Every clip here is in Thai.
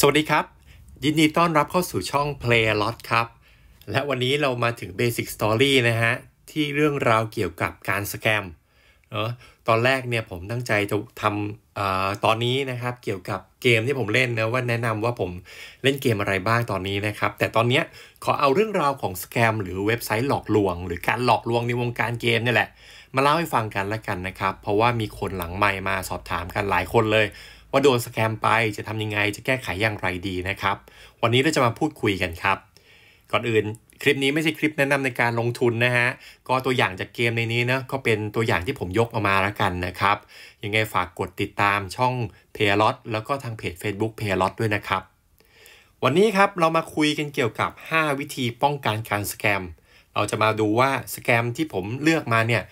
สวัสดีครับยินดีต้อนรับเข้าสู่ช่อง Play Lot ครับ และวันนี้เรามาถึง Basic Story นะฮะที่เรื่องราวเกี่ยวกับการสแกมเนาะตอนแรกเนี่ยผมตั้งใจจะทำอตอนนี้นะครับเกี่ยวกับเกมที่ผมเล่นนะว่าแนะนำว่าผมเล่นเกมอะไรบ้างตอนนี้นะครับ แต่ตอนนี้ขอเอาเรื่องราวของสแกม หรือเว็บไซต์หลอกลวง หรือการหลอกลวงในวงการเกมนี่แหละมาเล่าให้ฟังกันละกันนะครับเพราะว่ามีคนหลังไมมาสอบถามกันหลายคนเลยว่าโดนสแกมไปจะทำยังไง จะแก้ไขอย่างไรดีนะครับ วันนี้เราจะมาพูดคุยกันครับ ก่อนอื่น คลิปนี้ไม่ใช่คลิปแนะนำในการลงทุนนะฮะ ก็ตัวอย่างจากเกมในนี้นะก็เป็นตัวอย่างที่ผมยกออกมาแล้วกันนะครับ ยังไงฝากกดติดตามช่องเพย์ลอตแล้วก็ทางเพจ Facebook เพย์ลอตด้วยนะครับ วันนี้ครับเรามาคุยกันเกี่ยวกับ 5 วิธีป้องกันการสแกม เราจะมาดูว่าสแกมที่ผมเลือกมาเนี่ย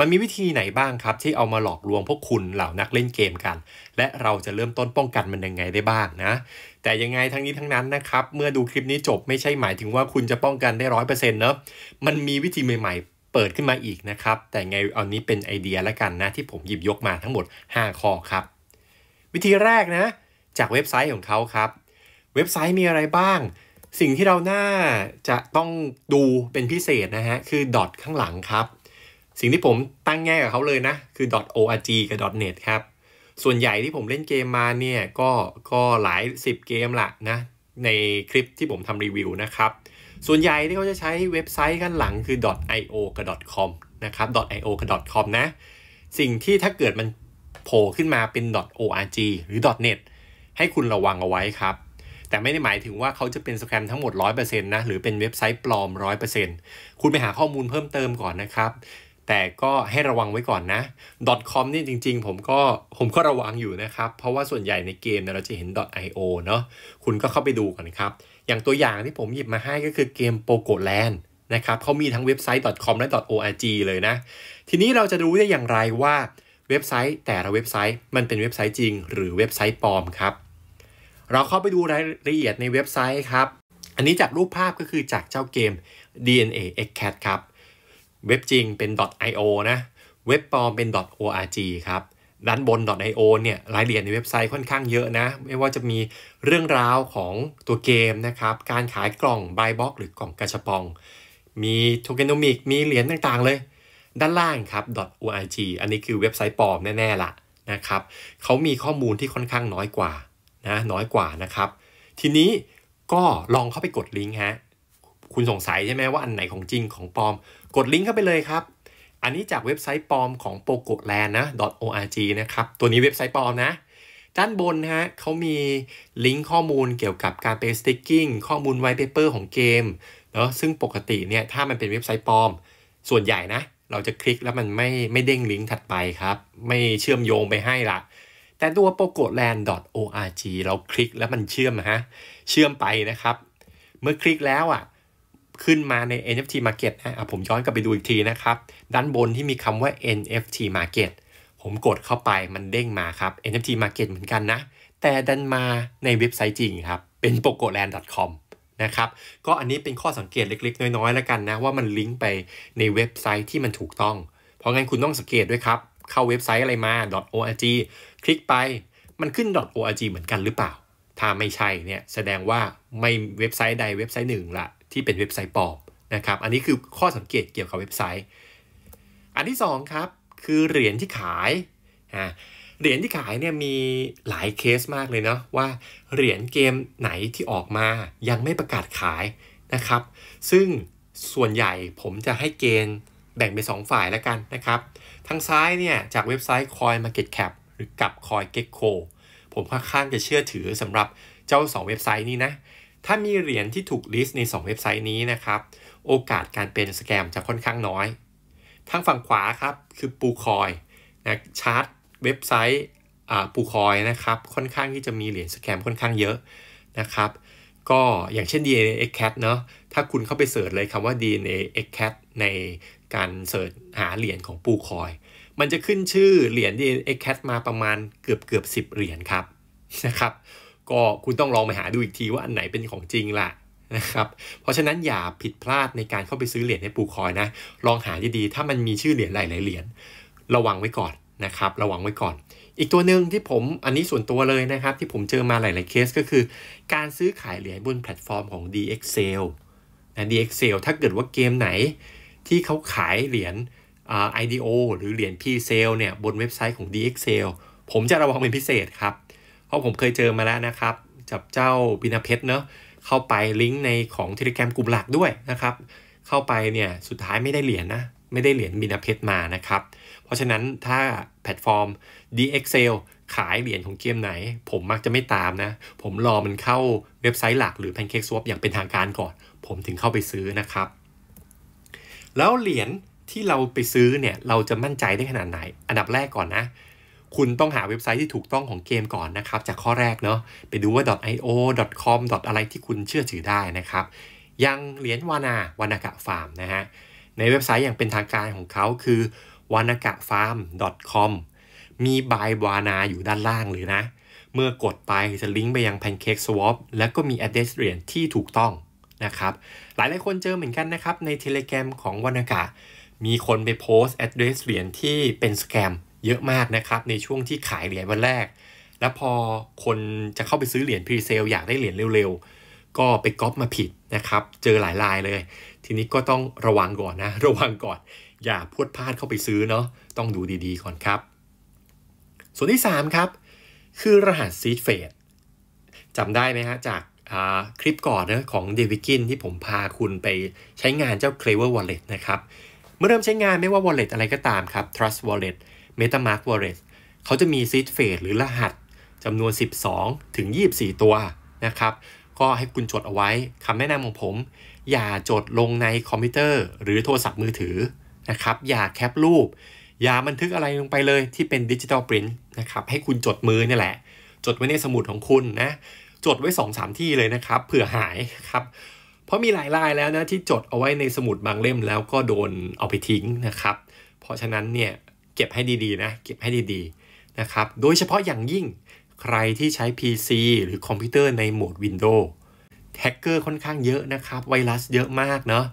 มันมีวิธีไหนบ้างครับที่เอามาหลอกลวงพวกคุณเหล่านักเล่นเกมกัน และเราจะเริ่มต้นป้องกันมันยังไงได้บ้างนะ แต่ยังไงทั้งนี้ทั้งนั้นนะครับ เมื่อดูคลิปนี้จบไม่ใช่หมายถึงว่าคุณจะป้องกันได้ร้อยเปอร์เซ็นต์เนอะมันมีวิธีใหม่ๆเปิดขึ้นมาอีกนะครับ แต่ไงเอานี้เป็นไอเดียและกันนะ ที่ผมหยิบยกมาทั้งหมด5ข้อครับ วิธีแรกนะ จากเว็บไซต์ของเขาครับ เว็บไซต์มีอะไรบ้าง สิ่งที่เราน่าจะต้องดูเป็นพิเศษนะฮะคือดอทข้างหลังครับสิ่งที่ผมตั้งแง่กับเขาเลยนะ คือ .org กับ .net ครับส่วนใหญ่ที่ผมเล่นเกมมาเนี่ยก็ก็หลาย 10 เกมละนะในคลิปที่ผมทำรีวิวนะครับ ส่วนใหญ่ที่เขาจะใช้เว็บไซต์กันหลังคือ .io กับ .com นะครับ .io กับ .com นะสิ่งที่ถ้าเกิดมันโผล่ขึ้นมาเป็น .org หรือ .net ให้คุณระวังเอาไว้ครับ แต่ไม่ได้หมายถึงว่าเขาจะเป็นสแกมทั้งหมด 100%นะหรือเป็นเว็บไซต์ปลอม100%คุณไปหาข้อมูลเพิ่มเติมก่อนนะครับแต่ก็ให้ระวังไว้ก่อนนะ .com นี่จริง ๆ ผมก็ผมก็ระวังอยู่นะครับ เพราะว่าส่วนใหญ่ในเกมเราจะเห็น .io เนาะคุณก็เข้าไปดูก่อนครับ อย่างตัวอย่างที่ผมหยิบมาให้ก็คือเกมโปโกแลนด์นะครับ เขามีทั้งเว็บไซต์ .com และ .org เลยนะ ทีนี้เราจะรู้ได้อย่างไรว่าเว็บไซต์แต่ละเว็บไซต์มันเป็นเว็บไซต์จริงหรือเว็บไซต์ปลอมครับ เราเข้าไปดูรายละเอียดในเว็บไซต์ครับ อันนี้จากรูปภาพก็คือจากเจ้าเกม DNA X Cat ครับเว็บจริงเป็น .io นะ เว็บปลอมเป็น .org ครับด้านบน .io เนี่ยรายละเอียดในเว็บไซต์ค่อนข้างเยอะนะไม่ว่าจะมีเรื่องราวของตัวเกมนะครับการขายกล่องบายบ็อกหรือกล่องกระชปอง มีโทเกนอมิกมีเหรียญต่างๆเลย ด้านล่างครับ .org อันนี้คือเว็บไซต์ปลอมแน่ ๆละนะครับเขามีข้อมูลที่ค่อนข้างน้อยกว่านะน้อยกว่านะครับ ทีนี้ก็ลองเข้าไปกดลิงก์ฮะคุณสงสัยใช่ไหมว่าอันไหนของจริงของปลอมกดลิงก์เข้าไปเลยครับ อันนี้จากเว็บไซต์ปลอมของ p o g o l a n d นะ .org นะครับ ตัวนี้เว็บไซต์ปลอมนะ ด้านบนฮะเขามีลิงก์ข้อมูลเกี่ยวกับการเป็นสติ๊กกิ้งข้อมูลไวท์เพเปอร์ของเกม เนาะซึ่งปกติเนี่ย ถ้ามันเป็นเว็บไซต์ปลอม ส่วนใหญ่นะ เราจะคลิกแล้วมันไม่ไม่เด้งลิงก์ถัดไปครับ ไม่เชื่อมโยงไปให้ละแต่ตัว p o g o l a n d .org เราคลิกแล้วมันเชื่อมนะฮะ เชื่อมไปนะครับ เมื่อคลิกแล้วอะ่ะขึ้นมาใน NFT Market นะผมย้อนกลับไปดูอีกทีนะครับ ด้านบนที่มีคำว่า NFT Market ผมกดเข้าไปมันเด้งมาครับ NFT Market เหมือนกันนะ แต่ดันมาในเว็บไซต์จริงครับ เป็นโปโกแลนด์ .com นะครับ ก็อันนี้เป็นข้อสังเกตเล็กๆ น้อยๆแล้วกันนะ ว่ามันลิงก์ไปในเว็บไซต์ที่มันถูกต้อง เพราะงั้นคุณต้องสังเกตด้วยครับ เข้าเว็บไซต์อะไรมา .org คลิกไป มันขึ้น .org เหมือนกันหรือเปล่า ถ้าไม่ใช่เนี่ย แสดงว่าไม่เว็บไซต์ใดเว็บไซต์หนึ่งละที่เป็นเว็บไซต์ปลอมนะครับ อันนี้คือข้อสังเกตเกี่ยวกับเว็บไซต์ อันที่2ครับคือเหรียญที่ขาย เหรียญที่ขายเนี่ยมีหลายเคสมากเลยเนาะว่าเหรียญเกมไหนที่ออกมายังไม่ประกาศขายนะครับ ซึ่งส่วนใหญ่ผมจะให้เกณฑ์แบ่งเป็น2ฝ่ายแล้วกันนะครับ ทางซ้ายเนี่ยจากเว็บไซต์ Coin Market Cap หรือกับ Coin Gecko ผมค่อนข้างจะเชื่อถือสำหรับเจ้า 2 เว็บไซต์นี้นะถ้ามีเหรียญที่ถูกลิสต์ใน 2 เว็บไซต์นี้นะครับโอกาสการเป็นสแกมจะค่อนข้างน้อย ทางฝั่งขวาครับคือปูคอยนะชาร์ตเว็บไซต์ปูคอยนะครับค่อนข้างที่จะมีเหรียญสแกมค่อนข้างเยอะนะครับ ก็อย่างเช่น DNA e x cat เนาะถ้าคุณเข้าไปเสิร์ชเลยคำว่า DNA e x cat ในการเสิร์ชหาเหรียญของปูคอยมันจะขึ้นชื่อเหรียญ DNA e x cat มาประมาณเกือบเกือบ 10 เหรียญครับนะครับก็คุณต้องลองไปหาดูอีกทีว่าอันไหนเป็นของจริงล่ะนะครับ เพราะฉะนั้นอย่าผิดพลาดในการเข้าไปซื้อเหรียญในปูคอยนะ ลองหาดีๆ ถ้ามันมีชื่อเหรียญหลายๆเหรียญระวังไว้ก่อนนะครับ ระวังไว้ก่อน อีกตัวหนึ่งที่ผมอันนี้ส่วนตัวเลยนะครับ ที่ผมเจอมาหลาย ๆเคสก็คือ การซื้อขายเหรียญบนแพลตฟอร์มของ DXL นะ DXL ถ้าเกิดว่าเกมไหน ที่เขาขายเหรียญ IDO หรือเหรียญ P-Sale เนี่ยบนเว็บไซต์ของ DXL ผมจะระวังเป็นพิเศษครับราะผมเคยเจอมาแล้วนะครับจับเจ้าบินาเพชรเนาะเข้าไปลิงก์ในของเทเลแกรมกลุ่มหลักด้วยนะครับเข้าไปเนี่ยสุดท้ายไม่ได้เหรียญนนะไม่ได้เหรียญบินาเพชรมานะครับ เพราะฉะนั้นถ้าแพลตฟอร์ม DXL ขายเหรียญของเกมไหน ผมมักจะไม่ตามนะผมรอมันเข้าเว็บไซต์หลักหรือ PancakeSwap อย่างเป็นทางการก่อน ผมถึงเข้าไปซื้อนะครับ แล้วเหรียญที่เราไปซื้อเนี่ยเราจะมั่นใจได้ขนาดไหน อันดับแรกก่อนนะคุณต้องหาเว็บไซต์ที่ถูกต้องของเกมก่อนนะครับ จากข้อแรกเนาะไปดูว่า .io .com อะไรที่คุณเชื่อถือได้นะครับ ยังเหรียญวานาวานากะฟาร์ม นะฮะ ในเว็บไซต์อย่างเป็นทางการของเขาคือวานากะฟาร์ม com มีบายวานาอยู่ด้านล่างเลยนะ เมื่อกดไปจะลิงก์ไปยังแพนเค้กสวอปแล้วก็มีอัดเด s เหรียญที่ถูกต้องนะครับหลายหลายคนเจอเหมือนกันนะครับในเทเลแกรมของวานากะมีคนไปโพสต์อัดเด s เหรียญที่เป็นสแกมเยอะมากนะครับ ในช่วงที่ขายเหรียญวันแรก แล้วพอคนจะเข้าไปซื้อเหรียญพรีเซล อยากได้เหรียญเร็วๆ ก็ไปก๊อปมาผิดนะครับ เจอหลายรายเลย ทีนี้ก็ต้องระวังก่อนนะ ระวังก่อนอย่าพูดพลาดเข้าไปซื้อเนาะต้องดูดีๆก่อนครับ ส่วนที่ 3 ครับ คือรหัสซีดเฟดจำได้ไหมฮะจากคลิปก่อนนะของเดวิกินที่ผมพาคุณไปใช้งานเจ้า c l a v e r Wallet นะครับเมื่อเริ่มใช้งานไม่ว่า Wallet อะไรก็ตามครับ Trust Wallet MetaMask Wallet เขาจะมีซีดเฟสหรือรหัสจำนวน 12 ถึง 24 ตัวนะครับ ก็ให้คุณจดเอาไว้คำแนะนำของผม อย่าจดลงในคอมพิวเตอร์หรือโทรศัพท์มือถือนะครับอย่าแคปรูป อย่าบันทึกอะไรลงไปเลยที่เป็นดิจิทัลปรินต์นะครับให้คุณจดมือนี่แหละ จดไว้ในสมุดของคุณนะจดไว้ 2-3 ที่เลยนะครับ เผื่อหายครับเพราะมีหลายรายแล้วนะที่จดเอาไว้ในสมุดบางเล่มแล้วก็โดนเอาไปทิ้งนะครับเพราะฉะนั้นเนี่ยเก็บให้ดี ๆ นะเก็บให้ดีๆนะครับโดยเฉพาะอย่างยิ่งใครที่ใช้ PC หรือคอมพิวเตอร์ในโหมด Windows แฮกเกอร์ค่อนข้างเยอะนะครับไวรัสเยอะมากเนาะ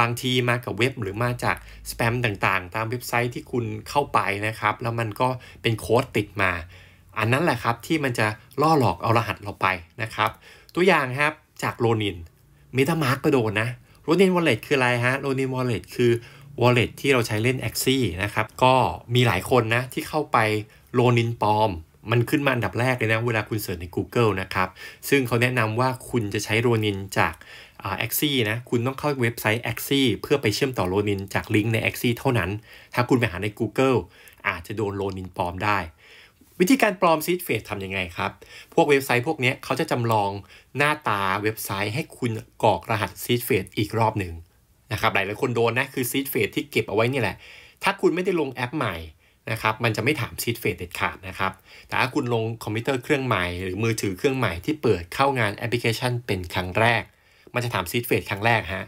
บางทีมากับเว็บหรือมาจากสแปมต่างๆ ตามเว็บไซต์ที่คุณเข้าไปนะครับแล้วมันก็เป็นโค้ดติดมา อันนั้นแหละครับ ที่มันจะล่อหลอกเอารหัสเราไปนะครับ ตัวอย่างครับจากโลนินเมตามาร์กก็โดนนะโลนินวอลเล็ตคืออะไรฮะโลนินวอลเล็ตคือ Wallet ที่เราใช้เล่น a x ซี่นะครับ ก็มีหลายคนนะ ที่เข้าไปโลนินปลอม มันขึ้นมาอันดับแรกเลยนะ เวลาคุณเสิร์ชใน Google นะครับ ซึ่งเขาแนะนำว่าคุณจะใช้โลนินจากแอคซี่นะ คุณต้องเข้าเว็บไซต์แอคซี่เพื่อไปเชื่อมต่อโลนิน จากลิงก์ในแอคซี่เท่านั้น ถ้าคุณไปหาใน Google อาจจะโดนโลนินปลอมได้ วิธีการปลอมซีดเฟสทำยังไงครับ พวกเว็บไซต์พวกนี้เขาจะจำลองหน้าตาเว็บไซต์ให้คุณกรอกรหัสซีดเฟสอีกรอบหนึ่งนะครับหลายหลายคนโดนนะคือซีดเฟดที่เก็บเอาไว้นี่แหละ ถ้าคุณไม่ได้ลงแอปใหม่นะครับมันจะไม่ถามซีดเฟดเด็ดขาดนะครับแต่ถ้าคุณลงคอมพิวเตอร์เครื่องใหม่หรือมือถือเครื่องใหม่ที่เปิดเข้างานแอปพลิเคชันเป็นครั้งแรก มันจะถามซีดเฟดครั้งแรกฮะ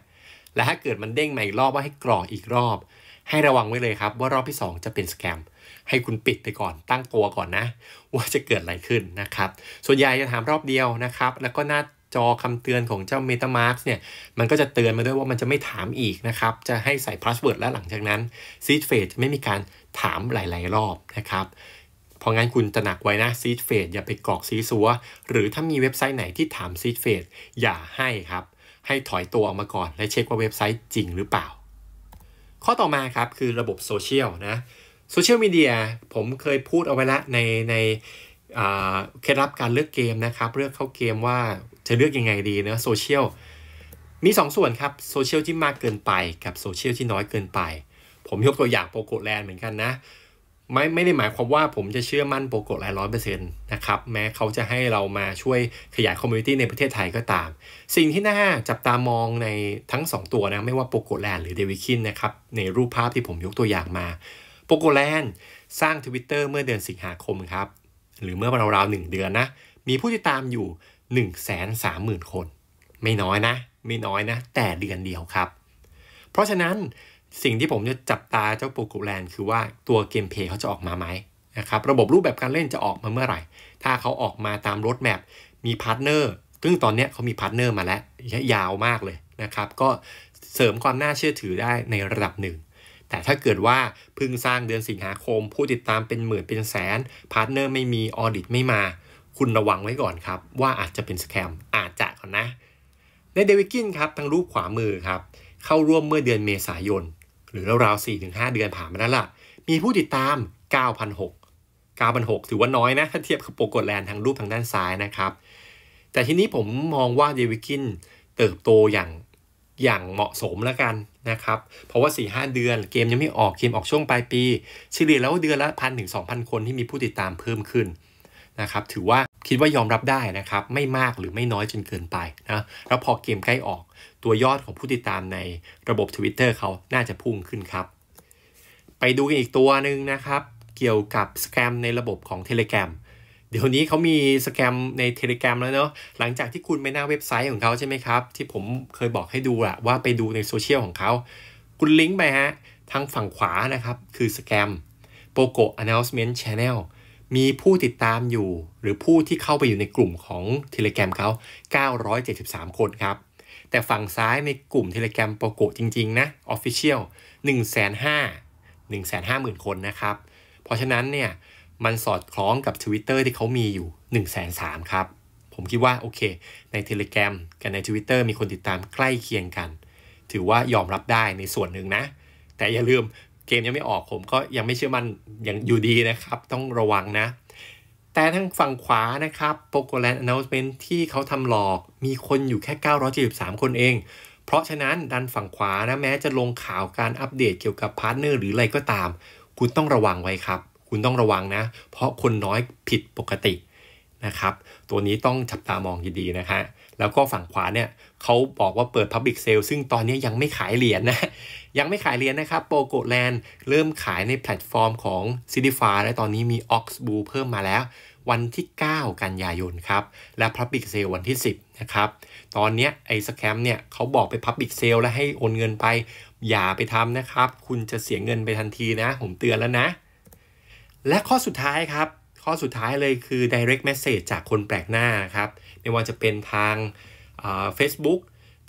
และถ้าเกิดมันเด้งมาอีกรอบว่าให้กรอกอีกรอบ ให้ระวังไว้เลยครับว่ารอบที่ 2 จะเป็นสแกมให้คุณปิดไปก่อนตั้งตัวก่อนนะว่าจะเกิดอะไรขึ้นนะครับส่วนใหญ่จะถามรอบเดียวนะครับแล้วก็น่าจอคำเตือนของเจ้า MetaMask เนี่ย มันก็จะเตือนมาด้วยว่ามันจะไม่ถามอีกนะครับ จะให้ใส่พาสเวิร์ดแล้วหลังจากนั้นซีดเฟสจะไม่มีการถามหลาย ๆ รอบนะครับเพราะงั้นคุณตระหนักไว้นะซีดเฟสอย่าไปกรอกซีซัว หรือถ้ามีเว็บไซต์ไหนที่ถามซีดเฟสอย่าให้ครับ ให้ถอยตัวออกมาก่อน และเช็คว่าเว็บไซต์จริงหรือเปล่า ข้อต่อมาครับคือระบบโซเชียลนะ โซเชียลมีเดียผมเคยพูดเอาไว้ละในในเคล็ดลับการเลือกเกมนะครับเลือกเข้าเกมว่าจะเลือกยังไงดีเนะโซเชียล มี 2 ส่วนครับโซเชียลที่มากเกินไปกับโซเชียลที่น้อยเกินไป ผมยกตัวอย่างโปโกแลนเหมือนกันนะไม่ไม่ได้หมายความว่าผมจะเชื่อมั่นโปโกแลนร้อยเปอร์เซ็นต์นะครับแม้เขาจะให้เรามาช่วยขยายคอมมูนิตี้ในประเทศไทยก็ตาม สิ่งที่น่าจับตามองในทั้ง 2 ตัวนะไม่ว่าโปโกแลนหรือเดวิคินนะครับในรูปภาพที่ผมยกตัวอย่างมา โปโกแลนสร้าง Twitter เมื่อเดือนสิงหาคมครับหรือเมื่อราวๆหนึ่งเดือนนะ มีผู้ติดตามอยู่1 3 0 0 0 0 คน ไม่น้อยนะ ไม่น้อยนะ แต่เดือนเดียวครับ เพราะฉะนั้นสิ่งที่ผมจะจับตาเจ้าโปรกูแลนคือว่าตัวเกมเพย์เขาจะออกมาไหมนะครับระบบรูปแบบการเล่นจะออกมาเมื่อไหร่ ถ้าเขาออกมาตามรถแมพมีพาร์ทเนอร์ซึ่งตอนนี้เขามีพาร์ทเนอร์มาแล้วยาวมากเลยนะครับ ก็เสริมความน่าเชื่อถือได้ในระดับหนึ่ง แต่ถ้าเกิดว่าพึ่งสร้างเดือนสิงหาคมผู้ติดตามเป็นหมื่นเป็นแสนพาร์ทเนอร์ไม่มีออดิตไม่มาคุณระวังไว้ก่อนครับ ว่าอาจจะเป็นสแกมอาจจะก่อนนะ ในเดวิกินครับทางรูปขวามือครับ เข้าร่วมเมื่อเดือนเมษายน หรือราวๆ4-5 เดือนผ่านมาแล้วล่ะ มีผู้ติดตาม9,006 9,006ถือว่าน้อยนะ ถ้าเทียบกับโปรกดแลนด์ทางรูปทางด้านซ้ายนะครับ แต่ทีนี้ผมมองว่าเดวิกินเติบโตอย่างอย่างเหมาะสมแล้วกันนะครับเพราะว่า4-5เดือน เกมยังไม่ออกเกมออกช่วงปลายปีเฉลี่ยแล้วเดือนละพันถึงสองพันคนที่มีผู้ติดตามเพิ่มขึ้นนะครับถือว่าคิดว่ายอมรับได้นะครับไม่มากหรือไม่น้อยจนเกินไปนะแล้วพอเกมใกล้ออกตัวยอดของผู้ติดตามในระบบ Twitter เขาน่าจะพุ่งขึ้นครับ ไปดูกันอีกตัวหนึ่งนะครับ เกี่ยวกับสแกมในระบบของ Telegram เดี๋ยวนี้เขามีสแกมใน Telegram แล้วเนาะหลังจากที่คุณไปหน้าเว็บไซต์ของเขาใช่ไหมครับ ที่ผมเคยบอกให้ดูอะว่าไปดูในโซเชียลของเขาคุณลิงก์ไปฮะทางฝั่งขวานะครับคือสแกม p o โ o Announcement Channel มีผู้ติดตามอยู่หรือผู้ที่เข้าไปอยู่ในกลุ่มของ t e l e g r a m เขา973 คนครับ แต่ฝั่งซ้ายในกลุ่ม t e l e g r a m โปโกจริงๆนะ Official 1 5 0 0 0 1 5 0,000 คนนะครับ เพราะฉะนั้นเนี่ยมันสอดคล้องกับ Twitter ที่เขามีอยู่1 3 0 0 0ครับ ผมคิดว่าโอเค ใน t e l e g r a m กับใน Twitter มีคนติดตามใกล้เคียงกัน ถือว่ายอมรับได้ในส่วนหนึ่งนะ แต่อย่าลืมเกมยังไม่ออกผมก็ยังไม่เชื่อมันอย่างอยู่ดีนะครับ ต้องระวังนะ แต่ทั้งฝั่งขวานะครับโปโกแลนด์ a n n น u n c ที่เขาทำหลอกมีคนอยู่แค่973คนเอง เพราะฉะนั้นดันฝั่งขวานะแม้จะลงข่าวการอัปเดตเกี่ยวกับพาร์ทเนอร์หรืออะไรก็ตาม คุณต้องระวังไว้ครับ คุณต้องระวังนะ เพราะคนน้อยผิดปกตินะครับ ตัวนี้ต้องจับตามองดีๆนะฮะแล้วก็ฝั่งขวาเนี่ยเขาบอกว่าเปิด Public Sale ซึ่งตอนนี้ยังไม่ขายเหรียญนนะยังไม่ขายเหรียญนนะครับโปโกแลนเริ่มขายในแพลตฟอร์มของ c i t i f y และตอนนี้มี Ox b o o เพิ่มมาแล้ว วันที่ 9 กันยายนครับ และ Public Sale วันที่ 10 นะครับ ตอนนี้ไอ้สแคมเนี่ยเขาบอกไป Public Sale แล้วให้โอนเงินไปอย่าไปทำนะครับ คุณจะเสียเงินไปทันทีนะ ผมเตือนแล้วนะ และข้อสุดท้ายครับข้อสุดท้ายเลยคือ direct message จากคนแปลกหน้าครับไม่ว่าจะเป็นทาง Facebook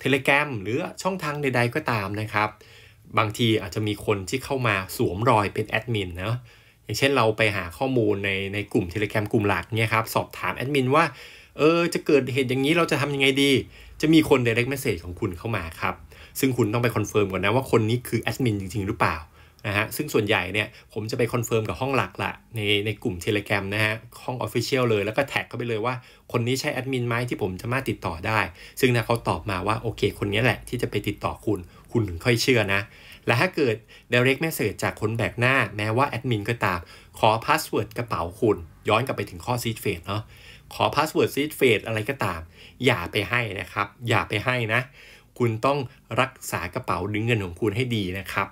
Telegram หรือช่องทางใด ๆก็ตามนะครับ บางทีอาจจะมีคนที่เข้ามาสวมรอยเป็นแอดมินนะอย่างเช่นเราไปหาข้อมูลในในกลุ่ม Telegram กลุ่มหลักเนี่ยครับสอบถามแอดมินว่า เออ จะเกิดเหตุอย่างนี้เราจะทำยังไงดี จะมีคน direct message ของคุณเข้ามาครับ ซึ่งคุณต้องไปคอนเฟิร์มก่อนนะว่าคนนี้คือแอดมินจริงๆ หรือเปล่านะฮะซึ่งส่วนใหญ่เนี่ยผมจะไปคอนเฟิร์มกับห้องหลักละในในกลุ่มเทเล g r a m นะฮะ ห้อง Official เลย แล้วก็แท็กเข้าไปเลยว่า คนนี้ใช่แอดมินไหมที่ผมจะมาติดต่อได้ ซึ่งนะเขาตอบมาว่าโอเค คนนี้แหละ ที่จะไปติดต่อคุณ คุณถึงค่อยเชื่อนะ และถ้าเกิด direct message จากคนแบกหน้าแม้ว่าแอดมินก็ตาม ขอพาสเวิร์ดกระเป๋าคุณ ย้อนกลับไปถึงข้อซีดเฟสเนาะขอพาสเวิร์ดซีดเฟสอะไรก็ตาม อย่าไปให้นะครับ อย่าไปให้นะ คุณต้องรักษากระเป๋าดึงเงินของคุณให้ดีนะครับ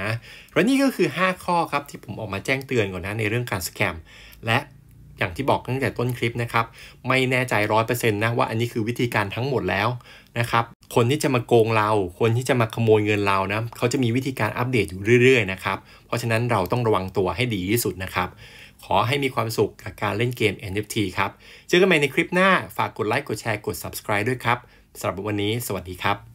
นะและนี่ก็คือ 5 ข้อครับที่ผมออกมาแจ้งเตือนก่อนนะในเรื่องการสแกมและอย่างที่บอกตั้งแต่ต้นคลิปนะครับไม่แน่ใจร้อยเปอร์เซ็นต์นะว่าอันนี้คือวิธีการทั้งหมดแล้วนะครับ คนที่จะมาโกงเรา คนที่จะมาขโมยเงินเรานะเขาจะมีวิธีการอัปเดตอยู่เรื่อยๆนะครับเพราะฉะนั้นเราต้องระวังตัวให้ดีที่สุดนะครับ ขอให้มีความสุขกับการเล่นเกม NFT ครับ เจอกันใหม่ในคลิปหน้าฝากกดไลค์กดแชร์กด subscribe ด้วยครับสำหรับวันนี้สวัสดีครับ